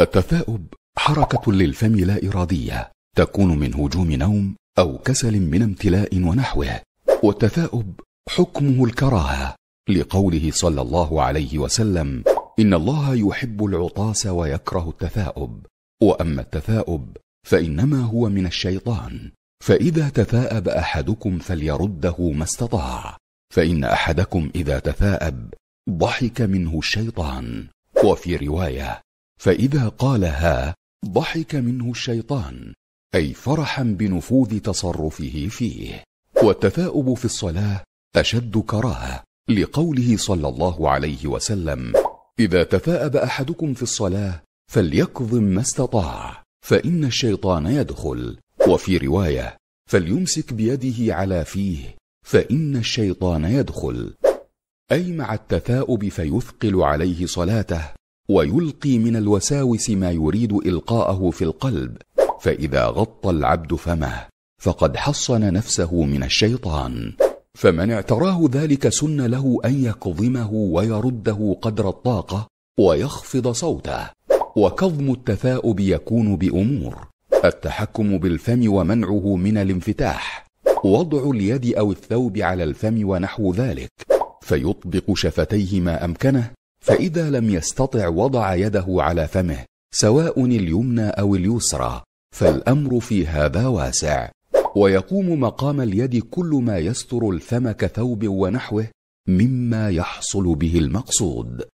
التثاؤب حركة للفم لا إرادية تكون من هجوم نوم أو كسل من امتلاء ونحوه والتثاؤب حكمه الكراهة لقوله صلى الله عليه وسلم إن الله يحب العطاس ويكره التثاؤب وأما التثاؤب فإنما هو من الشيطان فإذا تثاءب أحدكم فليرده ما استطاع فإن أحدكم إذا تثاءب ضحك منه الشيطان وفي رواية فإذا قال ها ضحك منه الشيطان أي فرحا بنفوذ تصرفه فيه والتثاؤب في الصلاة أشد كراهة لقوله صلى الله عليه وسلم إذا تثاءب أحدكم في الصلاة فليكظم ما استطاع فإن الشيطان يدخل وفي رواية فليمسك بيده على فيه فإن الشيطان يدخل أي مع التثاؤب فيثقل عليه صلاته ويلقي من الوساوس ما يريد القاءه في القلب فاذا غطى العبد فمه فقد حصن نفسه من الشيطان فمن اعتراه ذلك سن له ان يكظمه ويرده قدر الطاقه ويخفض صوته وكظم التثاؤب يكون بامور التحكم بالفم ومنعه من الانفتاح وضع اليد او الثوب على الفم ونحو ذلك فيطبق شفتيه ما امكنه فإذا لم يستطع وضع يده على فمه سواء اليمنى أو اليسرى فالأمر في هذا واسع ويقوم مقام اليد كل ما يستر الفم كثوب ونحوه مما يحصل به المقصود